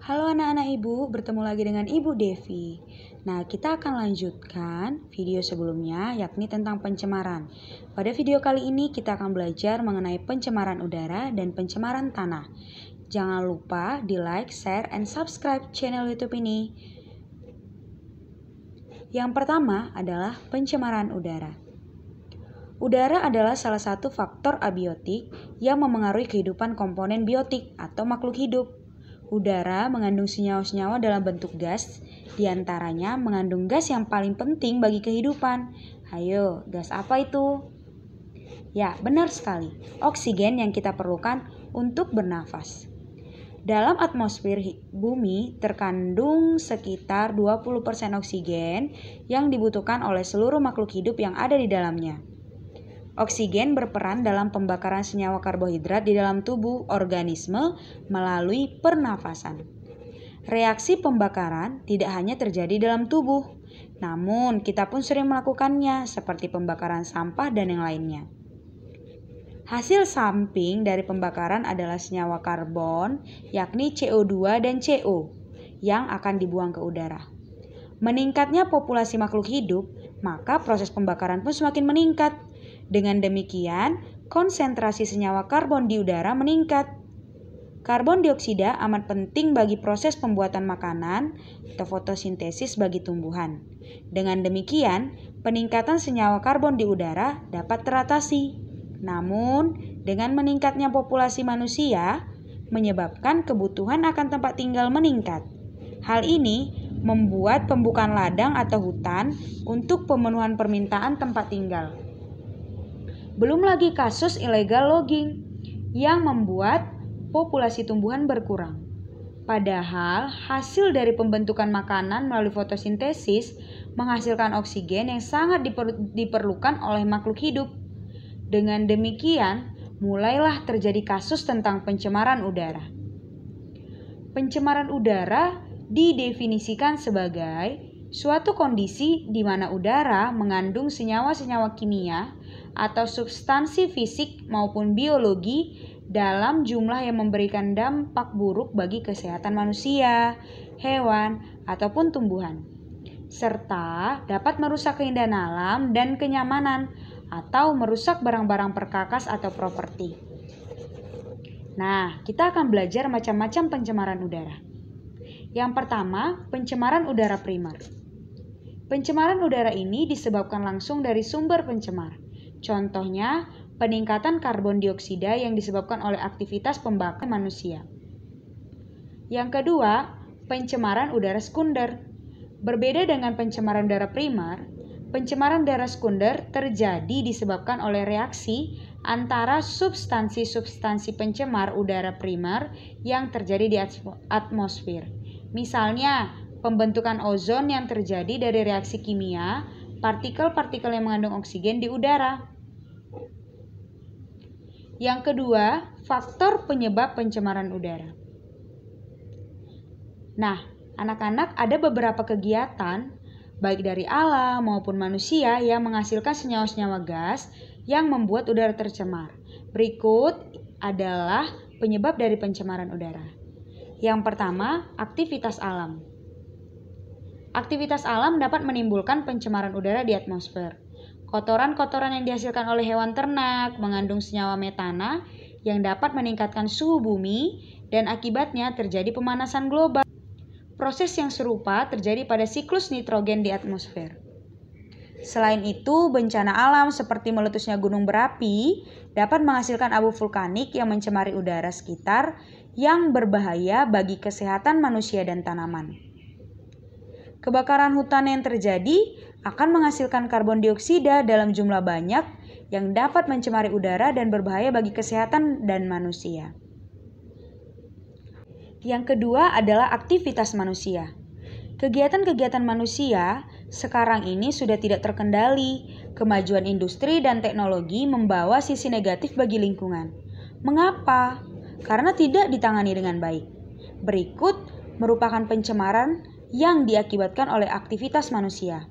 Halo anak-anak ibu, bertemu lagi dengan ibu Devi. Nah, kita akan lanjutkan video sebelumnya yakni tentang pencemaran. Pada video kali ini kita akan belajar mengenai pencemaran udara dan pencemaran tanah. Jangan lupa di like, share, and subscribe channel youtube ini. Yang pertama adalah pencemaran udara. Udara adalah salah satu faktor abiotik yang memengaruhi kehidupan komponen biotik atau makhluk hidup. Udara mengandung senyawa-senyawa dalam bentuk gas, diantaranya mengandung gas yang paling penting bagi kehidupan. Ayo, gas apa itu? Ya, benar sekali. Oksigen yang kita perlukan untuk bernafas. Dalam atmosfer bumi terkandung sekitar 20% oksigen yang dibutuhkan oleh seluruh makhluk hidup yang ada di dalamnya. Oksigen berperan dalam pembakaran senyawa karbohidrat di dalam tubuh organisme melalui pernafasan. Reaksi pembakaran tidak hanya terjadi dalam tubuh, namun kita pun sering melakukannya seperti pembakaran sampah dan yang lainnya. Hasil samping dari pembakaran adalah senyawa karbon, yakni CO2 dan CO, yang akan dibuang ke udara. Meningkatnya populasi makhluk hidup, maka proses pembakaran pun semakin meningkat. Dengan demikian, konsentrasi senyawa karbon di udara meningkat. Karbon dioksida amat penting bagi proses pembuatan makanan atau fotosintesis bagi tumbuhan. Dengan demikian, peningkatan senyawa karbon di udara dapat teratasi. Namun, dengan meningkatnya populasi manusia, menyebabkan kebutuhan akan tempat tinggal meningkat. Hal ini membuat pembukaan ladang atau hutan untuk pemenuhan permintaan tempat tinggal. Belum lagi kasus ilegal logging yang membuat populasi tumbuhan berkurang. Padahal hasil dari pembentukan makanan melalui fotosintesis menghasilkan oksigen yang sangat diperlukan oleh makhluk hidup. Dengan demikian, mulailah terjadi kasus tentang pencemaran udara. Pencemaran udara didefinisikan sebagai suatu kondisi di mana udara mengandung senyawa-senyawa kimia atau substansi fisik maupun biologi dalam jumlah yang memberikan dampak buruk bagi kesehatan manusia, hewan, ataupun tumbuhan, serta dapat merusak keindahan alam dan kenyamanan atau merusak barang-barang perkakas atau properti. Nah, kita akan belajar macam-macam pencemaran udara. Yang pertama, pencemaran udara primer. Pencemaran udara ini disebabkan langsung dari sumber pencemar, Contohnya, peningkatan karbon dioksida yang disebabkan oleh aktivitas pembakar manusia. Yang kedua, pencemaran udara sekunder. Berbeda dengan pencemaran udara primer, pencemaran udara sekunder terjadi disebabkan oleh reaksi antara substansi-substansi pencemar udara primer yang terjadi di atmosfer. Misalnya, pembentukan ozon yang terjadi dari reaksi kimia partikel-partikel yang mengandung oksigen di udara. Yang kedua, faktor penyebab pencemaran udara. Nah, anak-anak ada beberapa kegiatan baik dari alam maupun manusia yang menghasilkan senyawa-senyawa gas yang membuat udara tercemar. Berikut adalah penyebab dari pencemaran udara. Yang pertama, aktivitas alam. Aktivitas alam dapat menimbulkan pencemaran udara di atmosfer. Kotoran-kotoran yang dihasilkan oleh hewan ternak mengandung senyawa metana yang dapat meningkatkan suhu bumi dan akibatnya terjadi pemanasan global. Proses yang serupa terjadi pada siklus nitrogen di atmosfer. Selain itu, bencana alam seperti meletusnya gunung berapi dapat menghasilkan abu vulkanik yang mencemari udara sekitar yang berbahaya bagi kesehatan manusia dan tanaman. Kebakaran hutan yang terjadi akan menghasilkan karbon dioksida dalam jumlah banyak yang dapat mencemari udara dan berbahaya bagi kesehatan dan manusia. Yang kedua adalah aktivitas manusia. Kegiatan-kegiatan manusia sekarang ini sudah tidak terkendali. Kemajuan industri dan teknologi membawa sisi negatif bagi lingkungan. Mengapa? Karena tidak ditangani dengan baik. Berikut merupakan pencemaran yang diakibatkan oleh aktivitas manusia.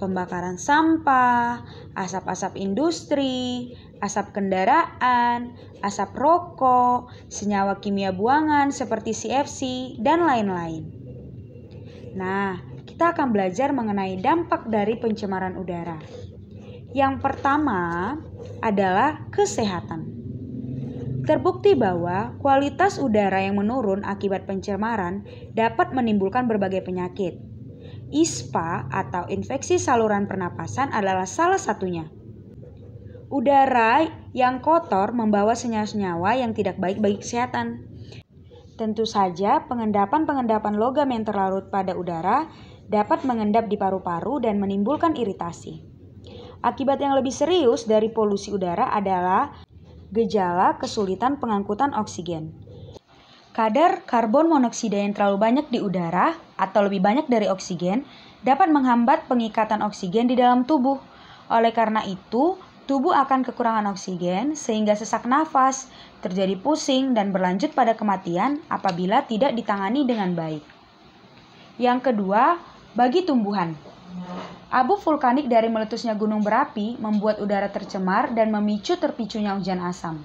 Pembakaran sampah, asap-asap industri, asap kendaraan, asap rokok, senyawa kimia buangan seperti CFC, dan lain-lain. Nah, kita akan belajar mengenai dampak dari pencemaran udara. Yang pertama adalah kesehatan. Terbukti bahwa kualitas udara yang menurun akibat pencemaran dapat menimbulkan berbagai penyakit. ISPA atau infeksi saluran pernapasan adalah salah satunya. Udara yang kotor membawa senyawa-senyawa yang tidak baik bagi kesehatan. Tentu saja, pengendapan-pengendapan logam yang terlarut pada udara dapat mengendap di paru-paru dan menimbulkan iritasi. Akibat yang lebih serius dari polusi udara adalah gejala kesulitan pengangkutan oksigen. Kadar karbon monoksida yang terlalu banyak di udara atau lebih banyak dari oksigen dapat menghambat pengikatan oksigen di dalam tubuh. Oleh karena itu, tubuh akan kekurangan oksigen sehingga sesak nafas, terjadi pusing, dan berlanjut pada kematian apabila tidak ditangani dengan baik. Yang kedua, bagi tumbuhan. Abu vulkanik dari meletusnya gunung berapi membuat udara tercemar dan memicu terpicunya hujan asam.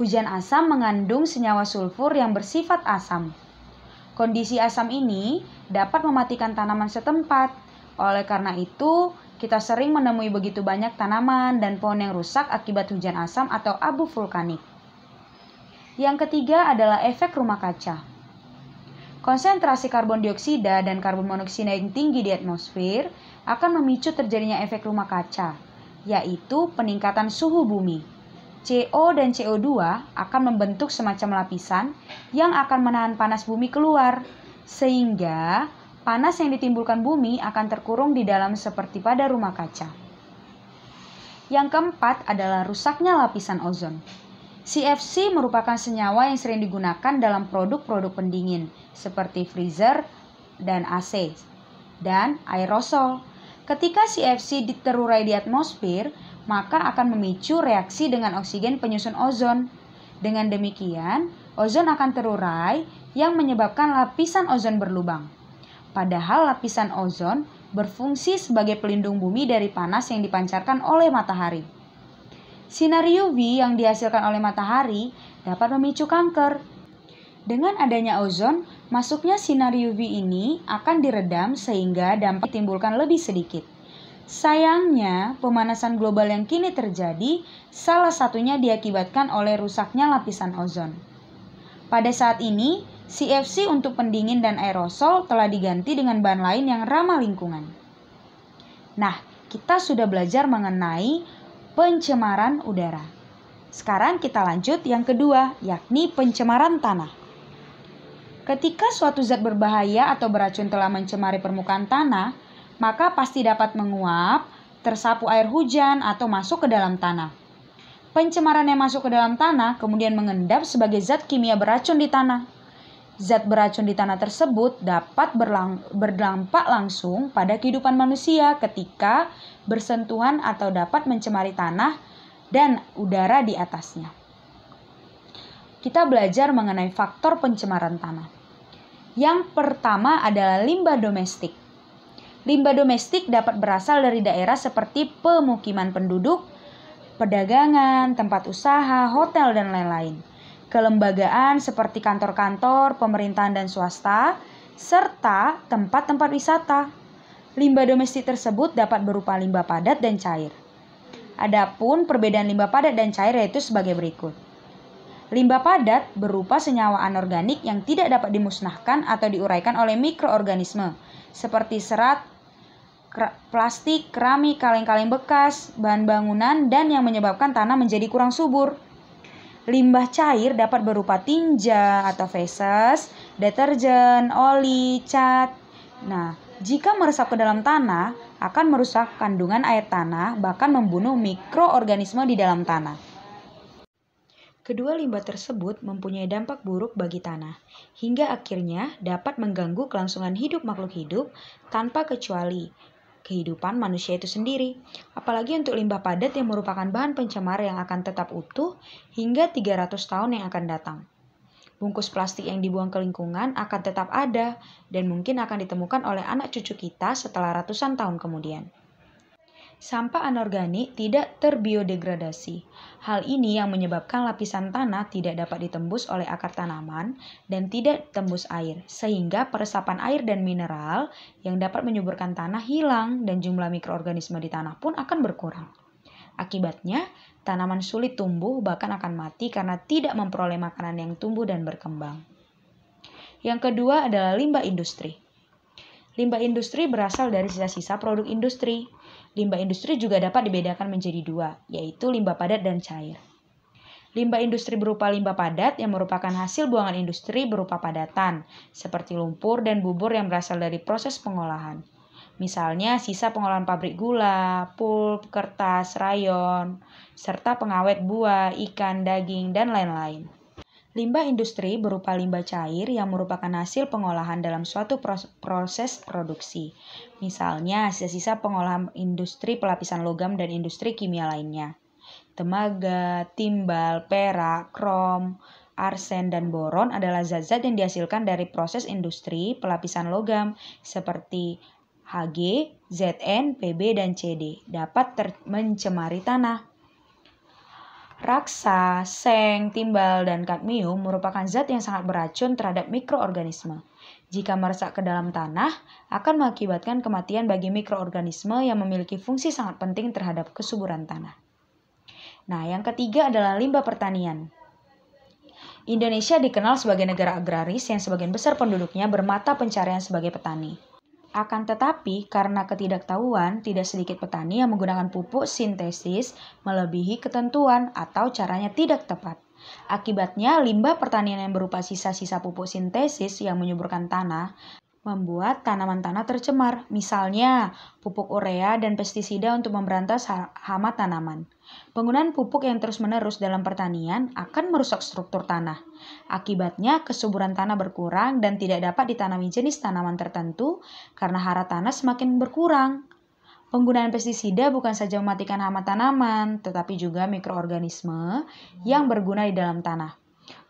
Hujan asam mengandung senyawa sulfur yang bersifat asam. Kondisi asam ini dapat mematikan tanaman setempat. Oleh karena itu, kita sering menemui begitu banyak tanaman dan pohon yang rusak akibat hujan asam atau abu vulkanik. Yang ketiga adalah efek rumah kaca. Konsentrasi karbon dioksida dan karbon monoksida yang tinggi di atmosfer akan memicu terjadinya efek rumah kaca, yaitu peningkatan suhu bumi. CO dan CO2 akan membentuk semacam lapisan yang akan menahan panas bumi keluar, sehingga panas yang ditimbulkan bumi akan terkurung di dalam seperti pada rumah kaca. Yang keempat adalah rusaknya lapisan ozon. CFC merupakan senyawa yang sering digunakan dalam produk-produk pendingin seperti freezer dan AC dan aerosol. Ketika CFC diterurai di atmosfer, maka akan memicu reaksi dengan oksigen penyusun ozon. Dengan demikian, ozon akan terurai yang menyebabkan lapisan ozon berlubang. Padahal lapisan ozon berfungsi sebagai pelindung bumi dari panas yang dipancarkan oleh matahari. Sinar UV yang dihasilkan oleh matahari dapat memicu kanker. Dengan adanya ozon, masuknya sinar UV ini akan diredam sehingga dampak timbulkan lebih sedikit. Sayangnya, pemanasan global yang kini terjadi salah satunya diakibatkan oleh rusaknya lapisan ozon. Pada saat ini, CFC untuk pendingin dan aerosol telah diganti dengan bahan lain yang ramah lingkungan. Nah, kita sudah belajar mengenai pencemaran udara. Sekarang kita lanjut yang kedua, yakni pencemaran tanah. Ketika suatu zat berbahaya atau beracun telah mencemari permukaan tanah, maka pasti dapat menguap, tersapu air hujan, atau masuk ke dalam tanah. Pencemaran yang masuk ke dalam tanah kemudian mengendap sebagai zat kimia beracun di tanah zat beracun di tanah tersebut dapat berlang berdampak langsung pada kehidupan manusia ketika bersentuhan atau dapat mencemari tanah dan udara di atasnya. Kita belajar mengenai faktor pencemaran tanah. Yang pertama adalah limbah domestik. Limbah domestik dapat berasal dari daerah seperti pemukiman penduduk, perdagangan, tempat usaha, hotel, dan lain-lain kelembagaan seperti kantor-kantor, pemerintahan dan swasta, serta tempat-tempat wisata. Limbah domestik tersebut dapat berupa limbah padat dan cair. Adapun perbedaan limbah padat dan cair yaitu sebagai berikut. Limbah padat berupa senyawa anorganik yang tidak dapat dimusnahkan atau diuraikan oleh mikroorganisme, seperti serat, plastik, keramik, kaleng-kaleng bekas, bahan bangunan, dan yang menyebabkan tanah menjadi kurang subur. Limbah cair dapat berupa tinja atau feses, deterjen, oli, cat. Nah, jika meresap ke dalam tanah, akan merusak kandungan air tanah, bahkan membunuh mikroorganisme di dalam tanah. Kedua limbah tersebut mempunyai dampak buruk bagi tanah, hingga akhirnya dapat mengganggu kelangsungan hidup makhluk hidup tanpa kecuali, kehidupan manusia itu sendiri, apalagi untuk limbah padat yang merupakan bahan pencemar yang akan tetap utuh hingga 300 tahun yang akan datang. Bungkus plastik yang dibuang ke lingkungan akan tetap ada dan mungkin akan ditemukan oleh anak cucu kita setelah ratusan tahun kemudian sampah anorganik tidak terbiodegradasi. Hal ini yang menyebabkan lapisan tanah tidak dapat ditembus oleh akar tanaman dan tidak tembus air, sehingga peresapan air dan mineral yang dapat menyuburkan tanah hilang dan jumlah mikroorganisme di tanah pun akan berkurang. Akibatnya, tanaman sulit tumbuh bahkan akan mati karena tidak memperoleh makanan yang tumbuh dan berkembang. Yang kedua adalah limbah industri. Limbah industri berasal dari sisa-sisa produk industri. Limbah industri juga dapat dibedakan menjadi dua, yaitu limbah padat dan cair. Limbah industri berupa limbah padat yang merupakan hasil buangan industri berupa padatan, seperti lumpur dan bubur yang berasal dari proses pengolahan. Misalnya sisa pengolahan pabrik gula, pulp, kertas, rayon, serta pengawet buah, ikan, daging, dan lain-lain. Limbah industri berupa limbah cair yang merupakan hasil pengolahan dalam suatu proses produksi. Misalnya, sisa-sisa pengolahan industri pelapisan logam dan industri kimia lainnya. Tembaga, timbal, perak, krom, arsen, dan boron adalah zat-zat yang dihasilkan dari proses industri pelapisan logam seperti Hg, Zn, Pb, dan Cd dapat mencemari tanah. Raksa, seng, timbal, dan kadmium merupakan zat yang sangat beracun terhadap mikroorganisme. Jika meresap ke dalam tanah, akan mengakibatkan kematian bagi mikroorganisme yang memiliki fungsi sangat penting terhadap kesuburan tanah. Nah, yang ketiga adalah limbah pertanian. Indonesia dikenal sebagai negara agraris yang sebagian besar penduduknya bermata pencarian sebagai petani. Akan tetapi, karena ketidaktahuan, tidak sedikit petani yang menggunakan pupuk sintesis melebihi ketentuan atau caranya tidak tepat. Akibatnya, limbah pertanian yang berupa sisa-sisa pupuk sintesis yang menyuburkan tanah membuat tanaman tanah tercemar, misalnya pupuk urea dan pestisida untuk memberantas hama tanaman. Penggunaan pupuk yang terus-menerus dalam pertanian akan merusak struktur tanah. Akibatnya, kesuburan tanah berkurang dan tidak dapat ditanami jenis tanaman tertentu karena hara tanah semakin berkurang. Penggunaan pestisida bukan saja mematikan hama tanaman, tetapi juga mikroorganisme yang berguna di dalam tanah.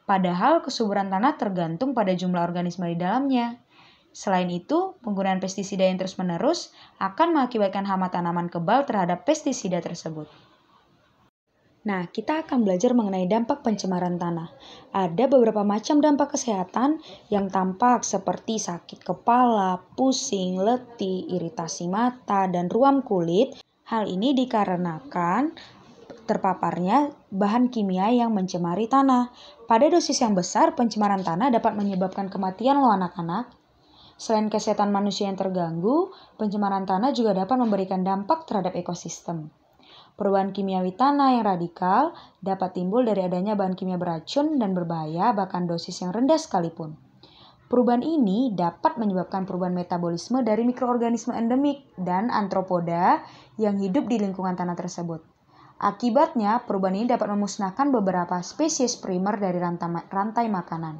Padahal kesuburan tanah tergantung pada jumlah organisme di dalamnya. Selain itu, penggunaan pestisida yang terus-menerus akan mengakibatkan hama tanaman kebal terhadap pestisida tersebut. Nah, kita akan belajar mengenai dampak pencemaran tanah. Ada beberapa macam dampak kesehatan yang tampak seperti sakit kepala, pusing, letih, iritasi mata, dan ruam kulit. Hal ini dikarenakan terpaparnya bahan kimia yang mencemari tanah. Pada dosis yang besar, pencemaran tanah dapat menyebabkan kematian loh anak-anak. Selain kesehatan manusia yang terganggu, pencemaran tanah juga dapat memberikan dampak terhadap ekosistem. Perubahan kimiawi tanah yang radikal dapat timbul dari adanya bahan kimia beracun dan berbahaya bahkan dosis yang rendah sekalipun. Perubahan ini dapat menyebabkan perubahan metabolisme dari mikroorganisme endemik dan antropoda yang hidup di lingkungan tanah tersebut. Akibatnya, perubahan ini dapat memusnahkan beberapa spesies primer dari rantai, rantai makanan.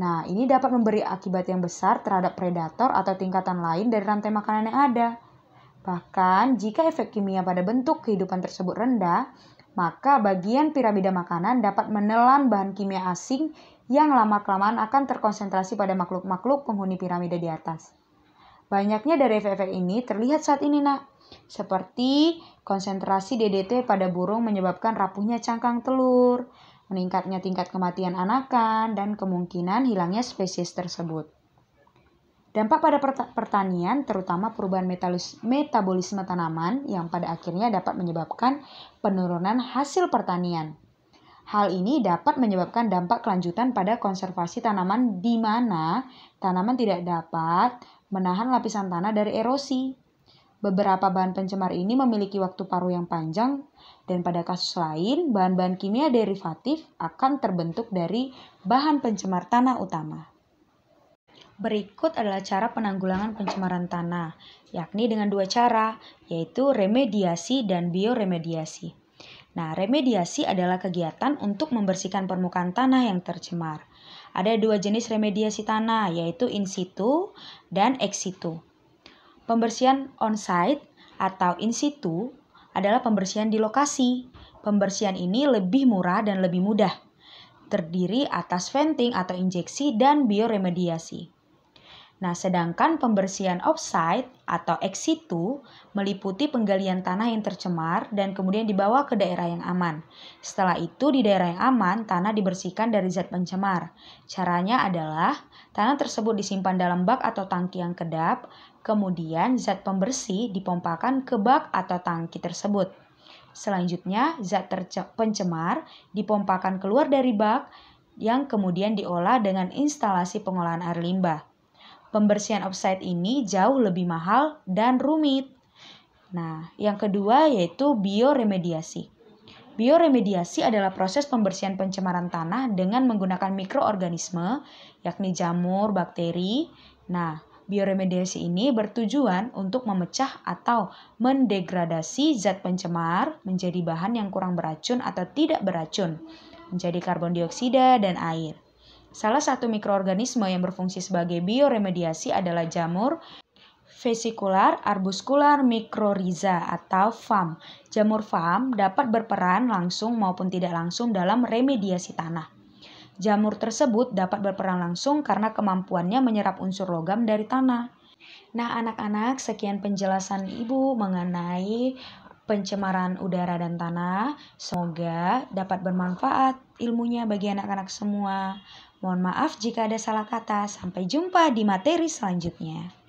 Nah, ini dapat memberi akibat yang besar terhadap predator atau tingkatan lain dari rantai makanan yang ada. Bahkan, jika efek kimia pada bentuk kehidupan tersebut rendah, maka bagian piramida makanan dapat menelan bahan kimia asing yang lama-kelamaan akan terkonsentrasi pada makhluk-makhluk penghuni piramida di atas. Banyaknya dari efek-efek ini terlihat saat ini, nak. Seperti konsentrasi DDT pada burung menyebabkan rapuhnya cangkang telur, meningkatnya tingkat kematian anakan, dan kemungkinan hilangnya spesies tersebut. Dampak pada pertanian, terutama perubahan metabolisme tanaman, yang pada akhirnya dapat menyebabkan penurunan hasil pertanian. Hal ini dapat menyebabkan dampak kelanjutan pada konservasi tanaman, di mana tanaman tidak dapat menahan lapisan tanah dari erosi, Beberapa bahan pencemar ini memiliki waktu paruh yang panjang dan pada kasus lain bahan-bahan kimia derivatif akan terbentuk dari bahan pencemar tanah utama. Berikut adalah cara penanggulangan pencemaran tanah, yakni dengan dua cara, yaitu remediasi dan bioremediasi. Nah, remediasi adalah kegiatan untuk membersihkan permukaan tanah yang tercemar. Ada dua jenis remediasi tanah, yaitu in situ dan ex situ. Pembersihan on-site atau in situ adalah pembersihan di lokasi. Pembersihan ini lebih murah dan lebih mudah. Terdiri atas venting atau injeksi dan bioremediasi. Nah, sedangkan pembersihan offsite atau ex situ meliputi penggalian tanah yang tercemar dan kemudian dibawa ke daerah yang aman. Setelah itu di daerah yang aman, tanah dibersihkan dari zat pencemar. Caranya adalah tanah tersebut disimpan dalam bak atau tangki yang kedap, Kemudian zat pembersih dipompakan ke bak atau tangki tersebut. Selanjutnya, zat pencemar dipompakan keluar dari bak yang kemudian diolah dengan instalasi pengolahan air limbah. Pembersihan offsite ini jauh lebih mahal dan rumit. Nah, yang kedua yaitu bioremediasi. Bioremediasi adalah proses pembersihan pencemaran tanah dengan menggunakan mikroorganisme, yakni jamur, bakteri. Nah, Bioremediasi ini bertujuan untuk memecah atau mendegradasi zat pencemar menjadi bahan yang kurang beracun atau tidak beracun, menjadi karbon dioksida dan air. Salah satu mikroorganisme yang berfungsi sebagai bioremediasi adalah jamur vesikular arbuskular mikroriza atau FAM. Jamur FAM dapat berperan langsung maupun tidak langsung dalam remediasi tanah. Jamur tersebut dapat berperan langsung karena kemampuannya menyerap unsur logam dari tanah. Nah, anak-anak, sekian penjelasan Ibu mengenai pencemaran udara dan tanah. Semoga dapat bermanfaat ilmunya bagi anak-anak semua. Mohon maaf jika ada salah kata. Sampai jumpa di materi selanjutnya.